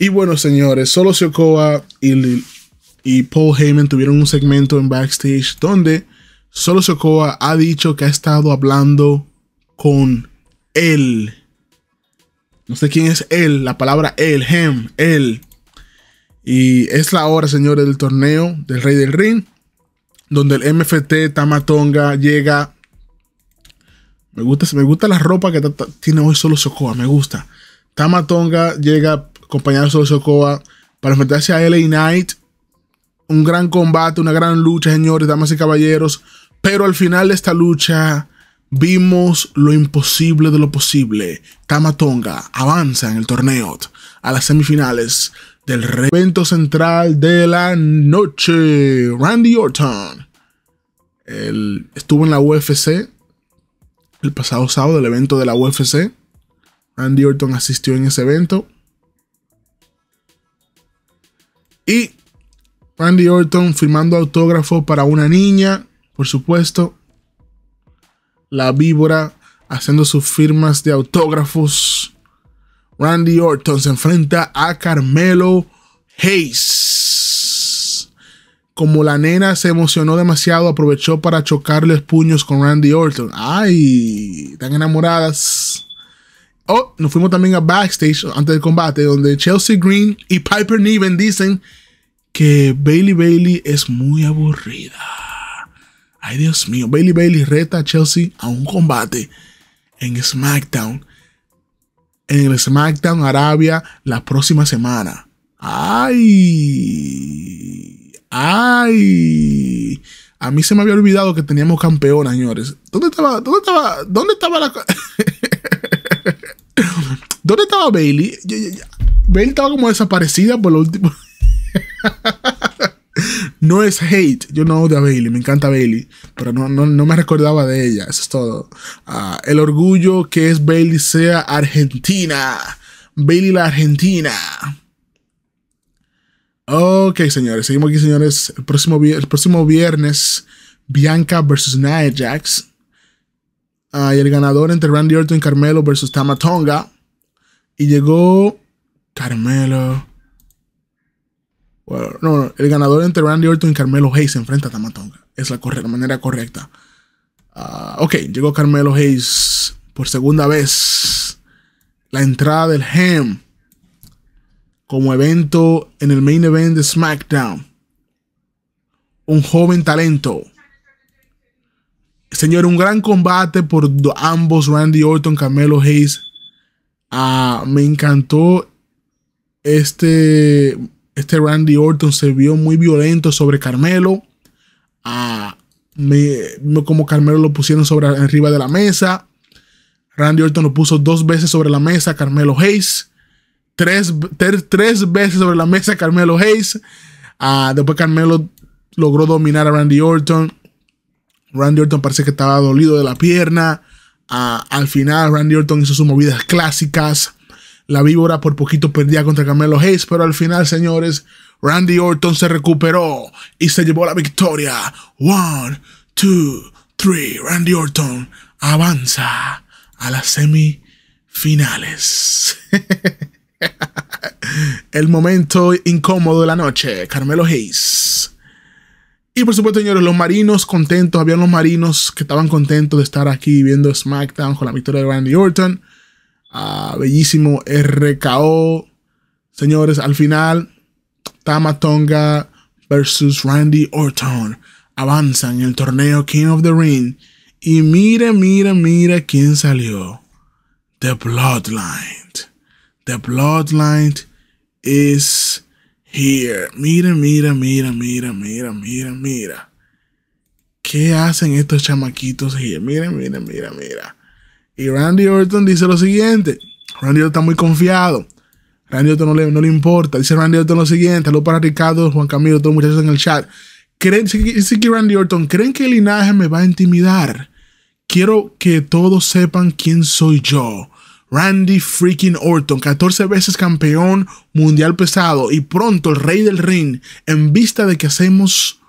Y bueno, señores, solo Sokoa y, y Paul Heyman tuvieron un segmento en backstage donde solo Sokoa ha dicho que ha estado hablando con él. No sé quién es él, la palabra él, hem, él. Y es la hora, señores, del torneo del Rey del Ring, donde el MFT Tamatonga llega. Me gusta, me gusta la ropa que tiene hoy solo Sokoa, me gusta. Tamatonga llega Compañeros de Socoa, para enfrentarse a LA Knight. Un gran combate, una gran lucha, señores, damas y caballeros. Pero al final de esta lucha vimos lo imposible de lo posible. Tamatonga avanza en el torneo a las semifinales del evento central de la noche. Randy Orton. estuvo en la UFC el pasado sábado, el evento de la UFC. Randy Orton asistió en ese evento. Y Randy Orton firmando autógrafo para una niña, por supuesto. La víbora haciendo sus firmas de autógrafos. Randy Orton se enfrenta a Carmelo Hayes. Como la nena se emocionó demasiado, aprovechó para chocarles puños con Randy Orton. ¡Ay! Están enamoradas. Oh, nos fuimos también a backstage antes del combate, donde Chelsea Green y Piper Niven dicen que Bailey Bailey es muy aburrida. Ay, Dios mío, Bailey Bailey reta a Chelsea a un combate en SmackDown. En el SmackDown Arabia la próxima semana. Ay, ay. A mí se me había olvidado que teníamos campeona, señores. ¿Dónde estaba? ¿Dónde estaba? ¿Dónde estaba la ¿Dónde estaba Bailey? Bailey estaba como desaparecida por lo último. no es hate. Yo no odio a Bailey. Me encanta Bailey. Pero no, no, me recordaba de ella. Eso es todo. Ah, el orgullo que es Bailey sea argentina. Bailey la argentina. Ok, señores. Seguimos aquí, señores. El próximo, el próximo viernes, Bianca vs Nia Jax. Ah, el ganador entre Randy Orton y Carmelo versus Tamatonga. Y llegó Carmelo. no, el ganador entre Randy Orton y Carmelo Hayes se enfrenta a Tamatonga. Es la, manera correcta. Ah, ok, llegó Carmelo Hayes por segunda vez. La entrada del Ham e como evento en el main event de SmackDown. Un joven talento Señor, un gran combate por ambos, Randy Orton, Carmelo Hayes. Ah, me encantó este, este Randy Orton, se vio muy violento sobre Carmelo. Ah, como Carmelo lo pusieron sobre arriba de la mesa. Randy Orton lo puso dos veces sobre la mesa, Carmelo Hayes. Tres, tres veces sobre la mesa, Carmelo Hayes. Ah, después Carmelo logró dominar a Randy Orton. Randy Orton parece que estaba dolido de la pierna. Ah, al final, Randy Orton hizo sus movidas clásicas. La víbora por poquito perdía contra Carmelo Hayes, pero al final, señores, Randy Orton se recuperó y se llevó la victoria. One, two, three. Randy Orton avanza a las semifinales. El momento incómodo de la noche, Carmelo Hayes. Y por supuesto, señores, los marinos contentos. Habían los marinos que estaban contentos de estar aquí viendo SmackDown con la victoria de Randy Orton. Ah, bellísimo RKO. Señores, al final, Tama Tonga versus Randy Orton avanzan en el torneo King of the Ring. Y mire, mire, mire quién salió. The Bloodline. The Bloodline is here. Mira, mira, mira, mira, mira, mira, mira. ¿Qué hacen estos chamaquitos here? Mira, mira, mira, mira. Y Randy Orton dice lo siguiente. Randy Orton está muy confiado. Randy Orton no le, importa. Dice Randy Orton lo siguiente. Lo para Ricardo, Juan Camilo, todos los muchachos en el chat. ¿Creen, dice que Randy Orton, ¿creen que el linaje me va a intimidar? Quiero que todos sepan quién soy yo. Randy freaking Orton, 14 veces campeón mundial pesado y pronto el rey del ring, en vista de que hacemos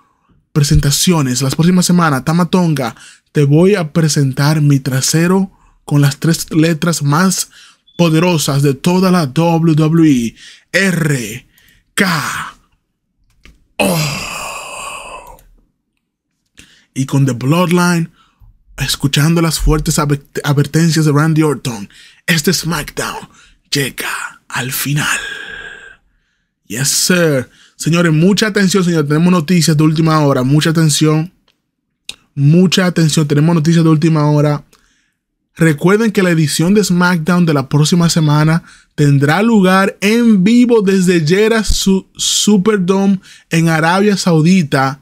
presentaciones las próximas semanas, Tamatonga, te voy a presentar mi trasero con las tres letras más poderosas de toda la WWE. R, K, O. Oh. Y con The Bloodline escuchando las fuertes advertencias de Randy Orton, este SmackDown llega al final. Yes, sir. Señores, mucha atención, señores. Tenemos noticias de última hora. Mucha atención. Mucha atención. Tenemos noticias de última hora. Recuerden que la edición de SmackDown de la próxima semana tendrá lugar en vivo desde Jeddah Superdome en Arabia Saudita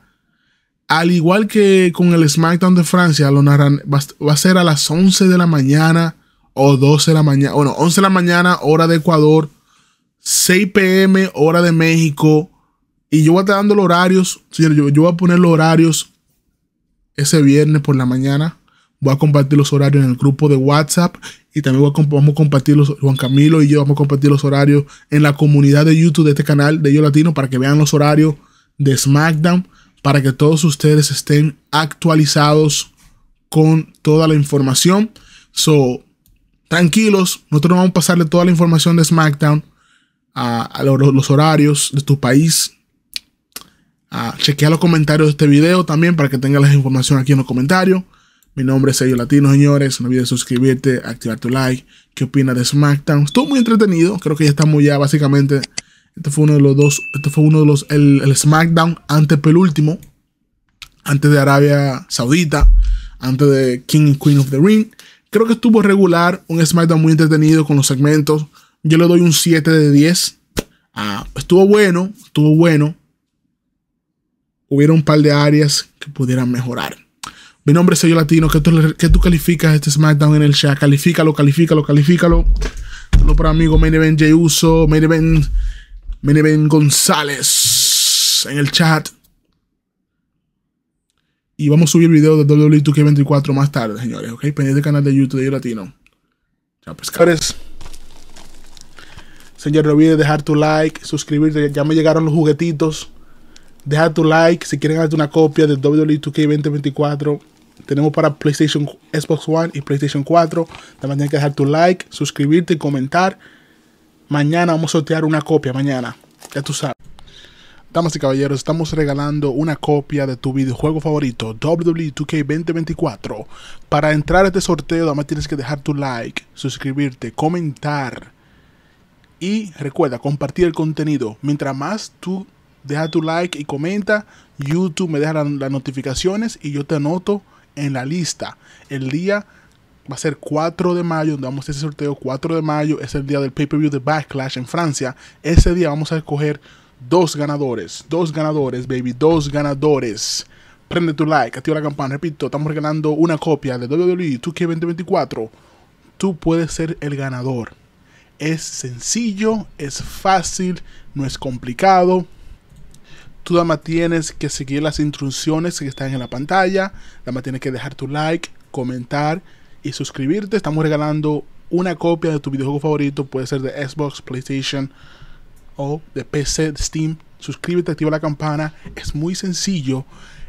al igual que con el SmackDown de Francia, lo narran, va, a ser a las 11 de la mañana o 12 de la mañana, bueno, 11 de la mañana, hora de Ecuador, 6 pm, hora de México. Y yo voy a estar dando los horarios, señor, yo, voy a poner los horarios ese viernes por la mañana. Voy a compartir los horarios en el grupo de WhatsApp y también voy a, vamos a compartir los, Juan Camilo y yo vamos a compartir los horarios en la comunidad de YouTube de este canal de Yo Latino para que vean los horarios de SmackDown para que todos ustedes estén actualizados con toda la información. So, tranquilos, nosotros vamos a pasarle toda la información de SmackDown, a, los, horarios de tu país. chequea los comentarios de este video también para que tenga la información aquí en los comentarios. Mi nombre es Elio Latino, señores. No olvides suscribirte, activar tu like. ¿Qué opinas de SmackDown? Estuvo muy entretenido. Creo que ya estamos ya básicamente este fue uno de los dos. Este fue uno de los. El, el SmackDown último. Antes de Arabia Saudita. Antes de King y Queen of the Ring. Creo que estuvo regular. Un SmackDown muy entretenido con los segmentos. Yo le doy un 7 de 10. Ah, estuvo bueno. Estuvo bueno. Hubiera un par de áreas que pudieran mejorar. Mi nombre es Sello Latino. ¿Qué tú, qué tú calificas este SmackDown en el chat? Califícalo, califícalo, califícalo. Solo para amigo Main Event J. Uso. Main Event Meneven González en el chat. Y vamos a subir video de WWE 2K24 más tarde, señores, ¿ok? Pendiente del canal de YouTube de Yo Latino. Chao, pescadores. Señor, no olvides dejar tu like, suscribirte. Ya me llegaron los juguetitos. dejar tu like si quieren hacer una copia de WWE 2K2024. Tenemos para PlayStation, Xbox One y PlayStation 4. También tienen que dejar tu like, suscribirte y comentar. Mañana vamos a sortear una copia, mañana. Ya tú sabes. Damas y caballeros, estamos regalando una copia de tu videojuego favorito, WWE 2K 2024. Para entrar a este sorteo, además tienes que dejar tu like, suscribirte, comentar. Y recuerda, compartir el contenido. Mientras más tú dejas tu like y comenta, YouTube me deja las notificaciones y yo te anoto en la lista el día va a ser 4 de mayo, donde vamos a hacer ese sorteo 4 de mayo, es el día del pay-per-view de Backlash en Francia. Ese día vamos a escoger dos ganadores, dos ganadores, baby, dos ganadores. Prende tu like, activa la campana, repito, estamos regalando una copia de WWE 2K2024. Tú puedes ser el ganador. Es sencillo, es fácil, no es complicado. Tú nada más tienes que seguir las instrucciones que están en la pantalla, nada más tienes que dejar tu like, comentar y suscribirte. Estamos regalando una copia de tu videojuego favorito, puede ser de Xbox, PlayStation o de PC, Steam. Suscríbete, activa la campana, es muy sencillo.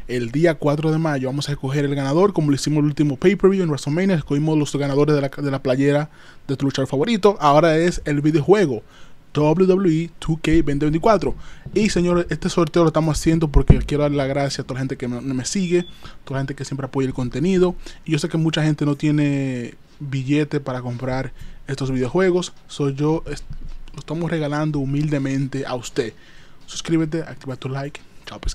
El día 4 de mayo vamos a escoger el ganador, como lo hicimos el último pay-per-view en WrestleMania, escogimos los ganadores de la, de la playera de tu luchador favorito. Ahora es el videojuego WWE 2K 2024. Y señores, este sorteo lo estamos haciendo porque quiero darle las gracias a toda la gente que me, sigue, toda la gente que siempre apoya el contenido. Y yo sé que mucha gente no tiene billete para comprar estos videojuegos. Soy yo, lo estamos regalando humildemente a usted. Suscríbete, activa tu like. Chao, pues.